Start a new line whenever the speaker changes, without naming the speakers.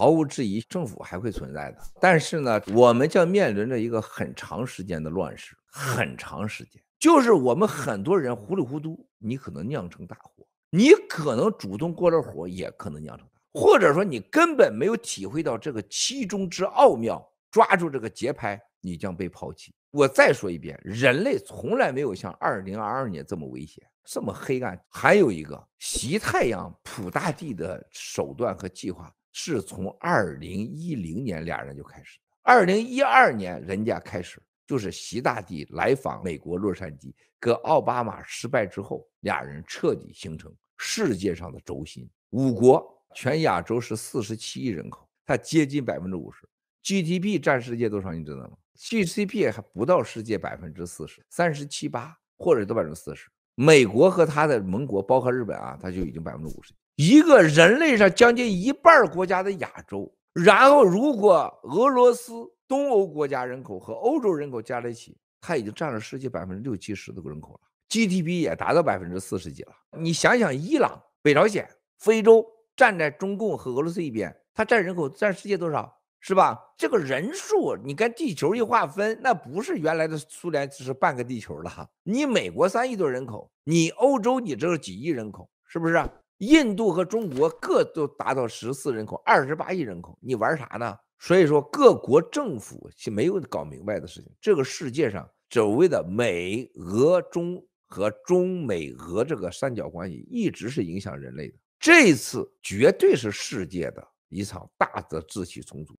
毫无质疑，政府还会存在的。但是呢，我们将面临着一个很长时间的乱世，很长时间。就是我们很多人糊里糊涂，你可能酿成大祸；你可能主动过了火，也可能酿成大，或者说你根本没有体会到这个其中之奥妙，抓住这个节拍，你将被抛弃。我再说一遍，人类从来没有像二零二二年这么危险，这么黑暗。还有一个习太阳、普大地的手段和计划。是从二零一零年俩人就开始，二零一二年人家开始就是习大帝来访美国洛杉矶跟奥巴马失败之后，俩人彻底形成世界上的轴心。五国全亚洲是四十七亿人口，它接近百分之五十，GDP 占世界多少你知道吗 g d p 还不到世界百分之四十，三十七八或者都百分之四十。美国和他的盟国，包括日本啊，他就已经百分之五十。一个人类上将近一半国家的亚洲，然后如果俄罗斯、东欧国家人口和欧洲人口加在一起，他已经占了世界百分之六七十的人口了，GDP 也达到百分之四十几了。你想想，伊朗、北朝鲜、非洲站在中共和俄罗斯一边，它占人口占世界多少？是吧？这个人数你跟地球一划分，那不是原来的苏联，只是半个地球了。你美国三亿多人口，你欧洲你这是几亿人口，是不是？印度和中国各都达到十四人口，二十八亿人口，你玩啥呢？所以说，各国政府是没有搞明白的事情。这个世界上所谓的美俄中和中美俄这个三角关系，一直是影响人类的。这次绝对是世界的一场大的秩序重组。